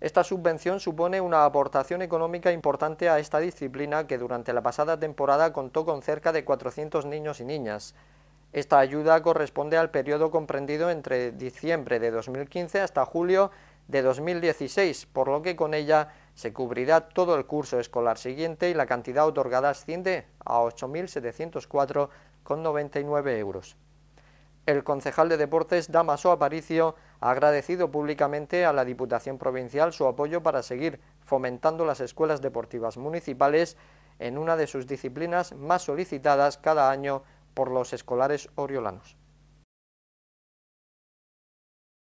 Esta subvención supone una aportación económica importante a esta disciplina que durante la pasada temporada contó con cerca de 400 niños y niñas. Esta ayuda corresponde al periodo comprendido entre diciembre de 2015 hasta julio de 2016, por lo que con ella se cubrirá todo el curso escolar siguiente y la cantidad otorgada asciende a 8.704,99 euros. El concejal de Deportes, Damaso Aparicio, ha agradecido públicamente a la Diputación Provincial su apoyo para seguir fomentando las escuelas deportivas municipales en una de sus disciplinas más solicitadas cada año por los escolares oriolanos.